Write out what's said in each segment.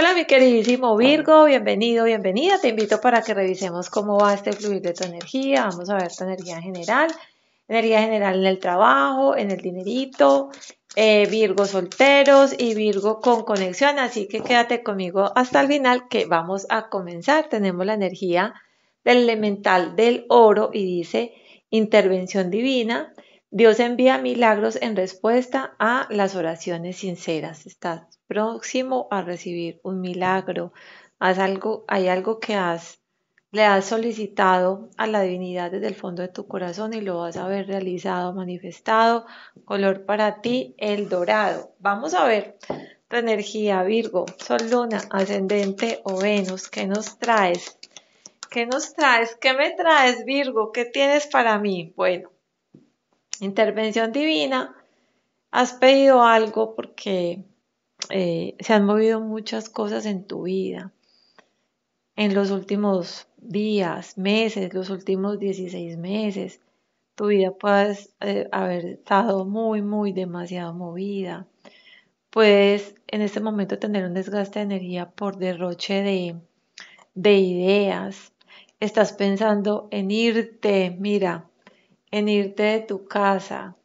Hola mi queridísimo Virgo, bienvenido, bienvenida. Te invito para que revisemos cómo va este fluir de tu energía. Vamos a ver tu energía general. Energía general en el trabajo, en el dinerito, eh, Virgo solteros y Virgo con conexión. Así que quédate conmigo hasta el final que vamos a comenzar. Tenemos la energía del elemental del oro y dice intervención divina. Dios envía milagros en respuesta a las oraciones sinceras. Estás próximo a recibir un milagro. Haz algo, hay algo que has, le has solicitado a la divinidad desde el fondo de tu corazón y lo vas a ver realizado, manifestado. Color para ti, el dorado. Vamos a ver tu energía, Virgo, Sol, Luna, Ascendente o Venus. ¿Qué nos traes? ¿Qué nos traes? ¿Qué me traes, Virgo? ¿Qué tienes para mí? Bueno intervención divina, has pedido algo porque eh, se han movido muchas cosas en tu vida en los últimos días, meses, los últimos 16 meses. Tu vida puedes eh, haber estado muy, muy demasiado movida. Puedes en este momento tener un desgaste de energía por derroche de ideas. Estás pensando en irte, mira, en irte de tu casa,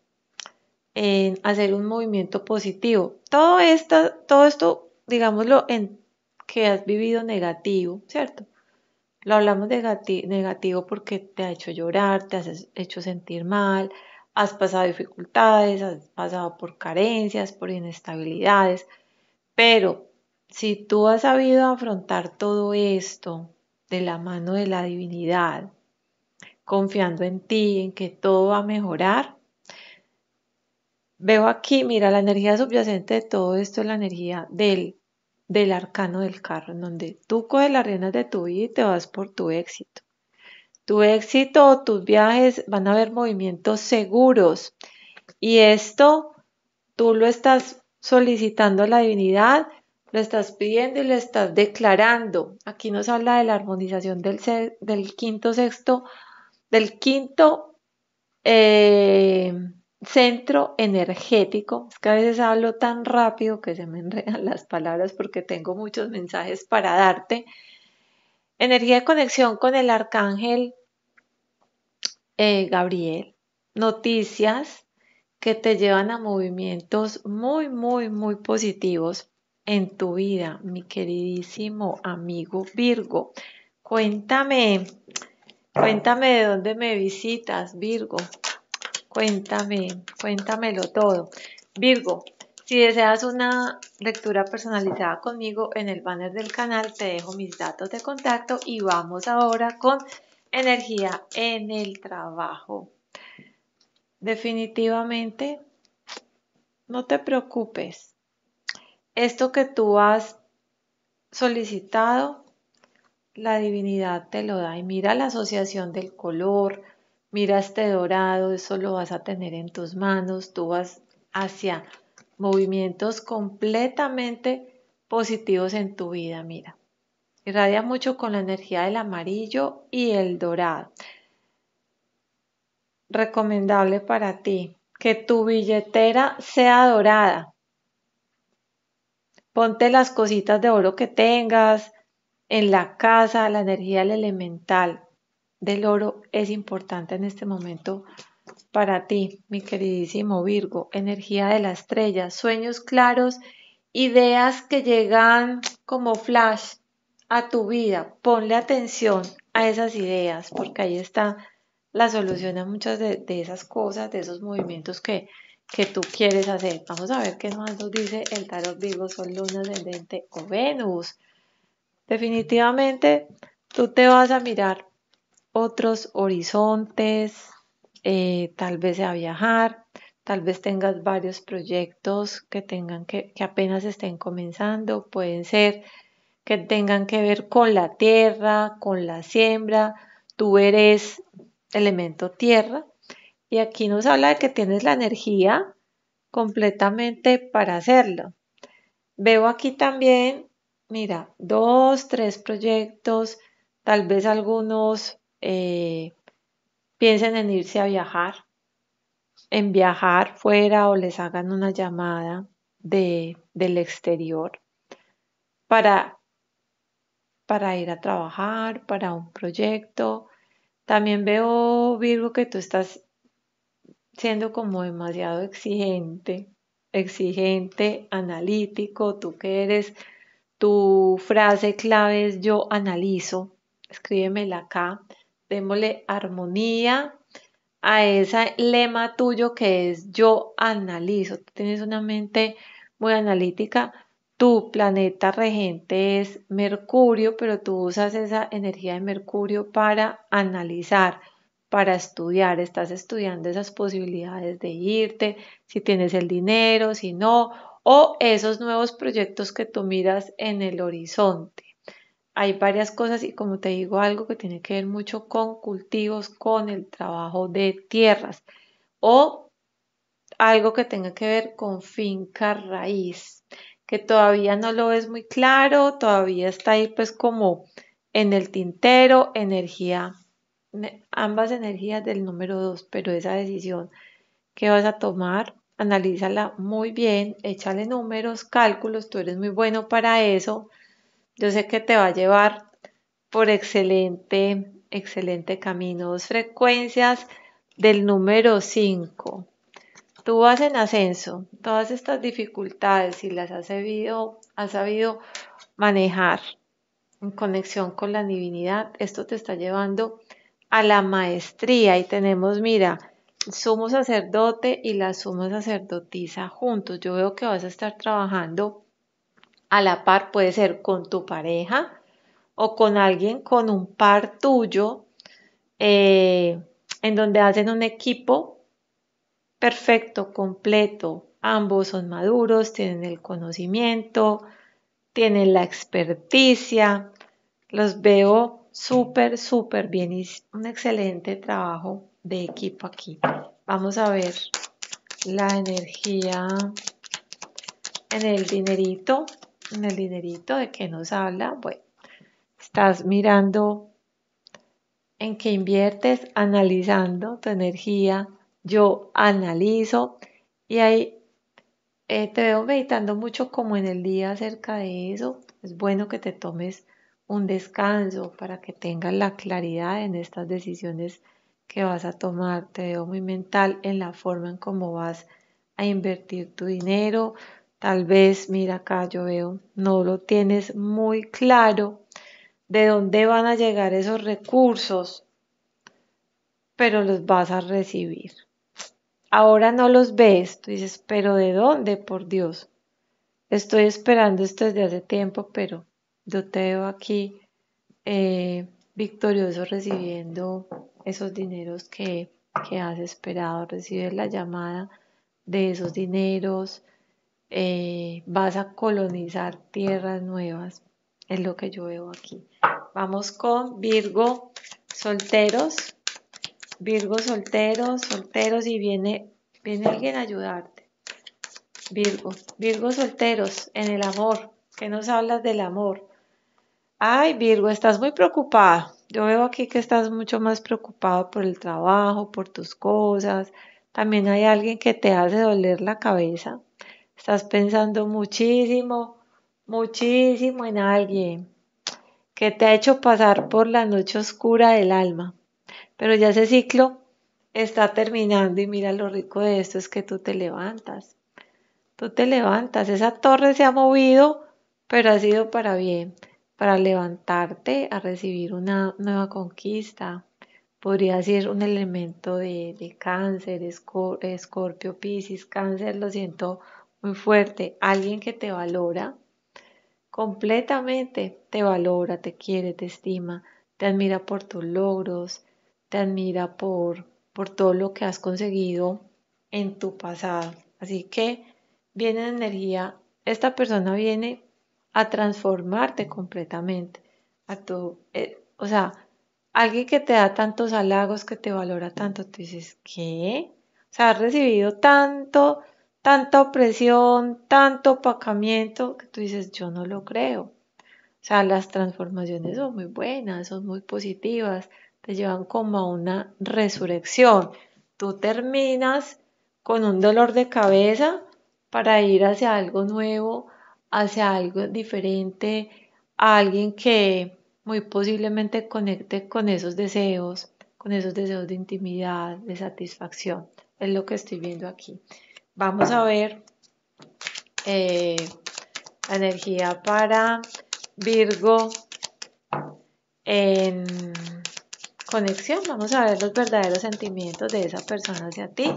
en hacer un movimiento positivo. Todo esto, todo esto digámoslo, en que has vivido negativo, ¿cierto? Lo hablamos de negativo porque te ha hecho llorar, te has hecho sentir mal, has pasado dificultades, has pasado por carencias, por inestabilidades, pero si tú has sabido afrontar todo esto de la mano de la divinidad, confiando en ti, en que todo va a mejorar. Veo aquí, mira, la energía subyacente de todo esto es la energía del, del arcano del carro, en donde tú coges las riendas de tu vida y te vas por tu éxito. Tu éxito o tus viajes van a haber movimientos seguros. Y esto tú lo estás solicitando a la divinidad, lo estás pidiendo y lo estás declarando. Aquí nos habla de la armonización del, del quinto sexto del quinto eh, centro energético. Es que a veces hablo tan rápido que se me enredan las palabras porque tengo muchos mensajes para darte. Energía de conexión con el arcángel eh, Gabriel. Noticias que te llevan a movimientos muy, muy, muy positivos en tu vida, mi queridísimo amigo Virgo. Cuéntame Cuéntame de dónde me visitas, Virgo. Cuéntame, cuéntamelo todo. Virgo, si deseas una lectura personalizada conmigo en el banner del canal, te dejo mis datos de contacto y vamos ahora con energía en el trabajo. Definitivamente, no te preocupes. Esto que tú has solicitado la divinidad te lo da. Y mira la asociación del color, mira este dorado, eso lo vas a tener en tus manos, tú vas hacia movimientos completamente positivos en tu vida, mira. Irradia mucho con la energía del amarillo y el dorado. Recomendable para ti que tu billetera sea dorada. Ponte las cositas de oro que tengas, en la casa, la energía elemental del oro es importante en este momento para ti, mi queridísimo Virgo. Energía de la estrella, sueños claros, ideas que llegan como flash a tu vida. Ponle atención a esas ideas porque ahí está la solución a muchas de, esas cosas, de esos movimientos que, que tú quieres hacer. Vamos a ver qué más nos dice el tarot Virgo, Sol, Luna, Ascendente o Venus definitivamente tú te vas a mirar otros horizontes, eh, tal vez a viajar, tal vez tengas varios proyectos que tengan que, que apenas estén comenzando, pueden ser que tengan que ver con la tierra, con la siembra, tú eres elemento tierra y aquí nos habla de que tienes la energía completamente para hacerlo. Veo aquí también mira, dos, tres proyectos, tal vez algunos eh, piensen en irse a viajar, en viajar fuera o les hagan una llamada del exterior para, para ir a trabajar, para un proyecto. También veo, Virgo, que tú estás siendo como demasiado exigente, exigente, analítico, tú que eres tu frase clave es yo analizo. Escríbemela acá. Démosle armonía a ese lema tuyo que es yo analizo. Tú tienes una mente muy analítica. Tu planeta regente es Mercurio, pero tú usas esa energía de Mercurio para analizar, para estudiar. Estás estudiando esas posibilidades de irte, si tienes el dinero, si no, o esos nuevos proyectos que tú miras en el horizonte. Hay varias cosas y como te digo, algo que tiene que ver mucho con cultivos, con el trabajo de tierras o algo que tenga que ver con finca raíz, que todavía no lo ves muy claro, todavía está ahí pues como en el tintero, energía, ambas energías del número 2, pero esa decisión que vas a tomar analízala muy bien, échale números, cálculos, tú eres muy bueno para eso. Yo sé que te va a llevar por excelente, excelente camino. Dos frecuencias del número 5. Tú vas en ascenso, todas estas dificultades, si las has sabido, has sabido manejar en conexión con la divinidad, esto te está llevando a la maestría y tenemos, mira, sumo sacerdote y la sumo sacerdotisa juntos. Yo veo que vas a estar trabajando a la par, puede ser con tu pareja o con alguien, con un par tuyo, eh, en donde hacen un equipo perfecto, completo. Ambos son maduros, tienen el conocimiento, tienen la experticia. Los veo súper, súper bien y un excelente trabajo de equipo aquí. Vamos a ver la energía en el dinerito, en el dinerito de qué nos habla. Bueno, estás mirando en qué inviertes, analizando tu energía. Yo analizo y ahí eh, te veo meditando mucho como en el día acerca de eso. Es bueno que te tomes un descanso para que tengas la claridad en estas decisiones que vas a tomar, te veo muy mental en la forma en cómo vas a invertir tu dinero. Tal vez, mira acá, yo veo, no lo tienes muy claro de dónde van a llegar esos recursos, pero los vas a recibir. Ahora no los ves, tú dices, pero ¿de dónde? Por Dios. Estoy esperando esto desde hace tiempo, pero yo te veo aquí eh, victorioso recibiendo esos dineros que, que has esperado, recibes la llamada de esos dineros, eh, vas a colonizar tierras nuevas, es lo que yo veo aquí. Vamos con Virgo solteros, Virgo solteros, solteros y viene, viene alguien a ayudarte. Virgo, Virgo solteros en el amor, que nos hablas del amor, Ay, Virgo, estás muy preocupada. Yo veo aquí que estás mucho más preocupado por el trabajo, por tus cosas. También hay alguien que te hace doler la cabeza. Estás pensando muchísimo, muchísimo en alguien que te ha hecho pasar por la noche oscura del alma. Pero ya ese ciclo está terminando y mira lo rico de esto es que tú te levantas. Tú te levantas, esa torre se ha movido, pero ha sido para bien para levantarte a recibir una nueva conquista. Podría ser un elemento de, cáncer, escorpio, piscis, cáncer, lo siento muy fuerte. Alguien que te valora completamente, te valora, te quiere, te estima, te admira por tus logros, te admira por, por todo lo que has conseguido en tu pasado. Así que viene energía, esta persona viene a transformarte completamente. A tu, eh, o sea, alguien que te da tantos halagos, que te valora tanto, tú dices, ¿qué? O sea, has recibido tanto, tanta opresión, tanto opacamiento, que tú dices, yo no lo creo. O sea, las transformaciones son muy buenas, son muy positivas, te llevan como a una resurrección. Tú terminas con un dolor de cabeza para ir hacia algo nuevo, hacia algo diferente, a alguien que muy posiblemente conecte con esos deseos, con esos deseos de intimidad, de satisfacción. Es lo que estoy viendo aquí. Vamos a ver eh, la energía para Virgo en conexión. Vamos a ver los verdaderos sentimientos de esa persona hacia ti.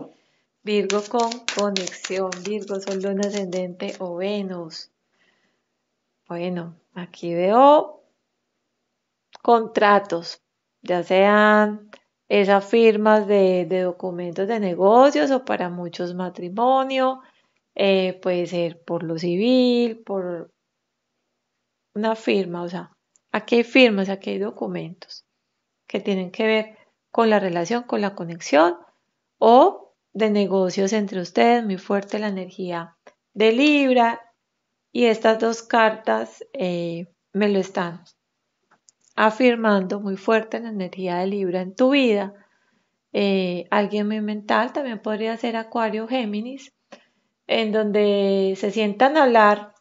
Virgo con conexión. Virgo, Sol, Luna, Ascendente o Venus. Bueno, aquí veo contratos, ya sean esas firmas de, documentos de negocios o para muchos matrimonio, eh, puede ser por lo civil, por una firma, o sea, aquí hay firmas, aquí hay documentos que tienen que ver con la relación, con la conexión o de negocios entre ustedes, muy fuerte la energía de Libra y estas dos cartas eh, me lo están afirmando muy fuerte en la energía de Libra en tu vida. Eh, alguien muy mental también podría ser Acuario Géminis, en donde se sientan a hablar,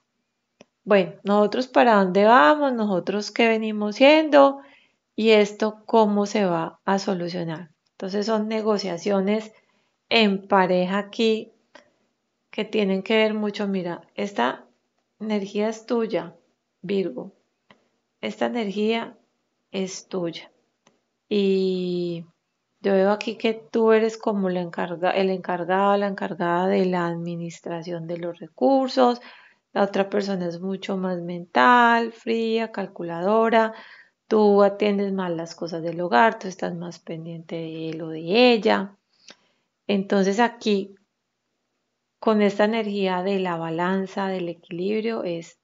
bueno, nosotros para dónde vamos, nosotros qué venimos siendo y esto cómo se va a solucionar. Entonces son negociaciones en pareja aquí que tienen que ver mucho, mira, esta energía es tuya, Virgo. Esta energía es tuya. Y yo veo aquí que tú eres como el, encargado, la encargada de la administración de los recursos. La otra persona es mucho más mental, fría, calculadora. Tú atiendes más las cosas del hogar, tú estás más pendiente de él o de ella. Entonces aquí con esta energía de la balanza, del equilibrio, es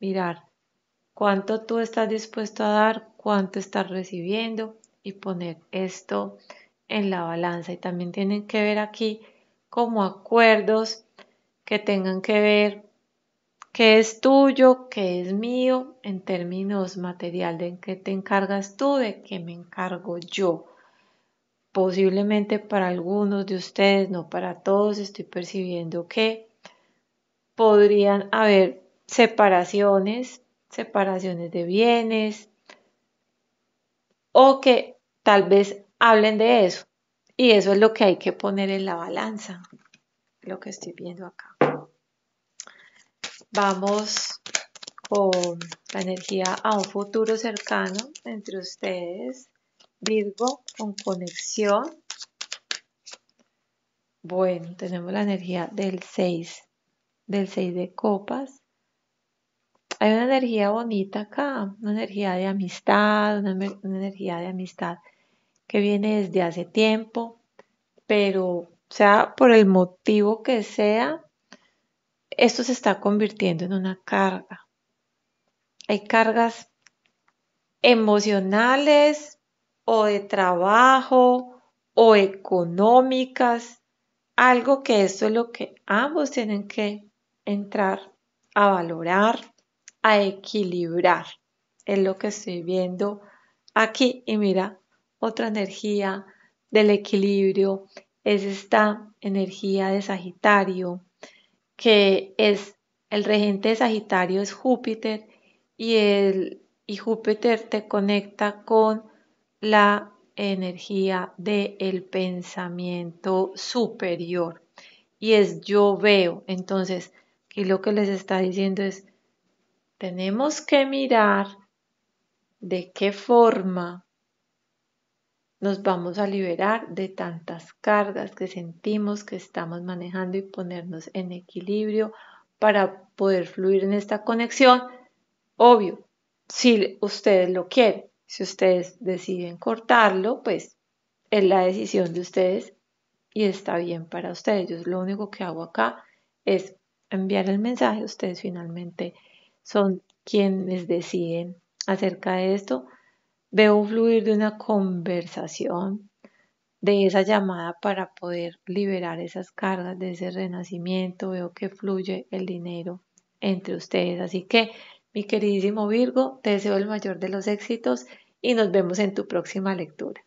mirar cuánto tú estás dispuesto a dar, cuánto estás recibiendo y poner esto en la balanza. Y también tienen que ver aquí como acuerdos que tengan que ver qué es tuyo, qué es mío en términos material, de qué te encargas tú, de qué me encargo yo posiblemente para algunos de ustedes, no para todos, estoy percibiendo que podrían haber separaciones, separaciones de bienes, o que tal vez hablen de eso. Y eso es lo que hay que poner en la balanza, lo que estoy viendo acá. Vamos con la energía a un futuro cercano entre ustedes Virgo con conexión. Bueno, tenemos la energía del 6, del 6 de copas. Hay una energía bonita acá, una energía de amistad, una, energía de amistad que viene desde hace tiempo, pero sea por el motivo que sea, esto se está convirtiendo en una carga. Hay cargas emocionales, o de trabajo o económicas, algo que eso es lo que ambos tienen que entrar a valorar, a equilibrar. Es lo que estoy viendo aquí y mira, otra energía del equilibrio es esta energía de Sagitario, que es el regente de Sagitario es Júpiter y, y Júpiter te conecta con la energía del el pensamiento superior y es yo veo. Entonces, aquí lo que les está diciendo es, tenemos que mirar de qué forma nos vamos a liberar de tantas cargas que sentimos que estamos manejando y ponernos en equilibrio para poder fluir en esta conexión. Obvio, si ustedes lo quieren. Si ustedes deciden cortarlo, pues es la decisión de ustedes y está bien para ustedes. Yo lo único que hago acá es enviar el mensaje. Ustedes finalmente son quienes deciden acerca de esto. Veo fluir de una conversación, de esa llamada para poder liberar esas cargas de ese renacimiento. Veo que fluye el dinero entre ustedes. Así que, mi queridísimo Virgo, te deseo el mayor de los éxitos y nos vemos en tu próxima lectura.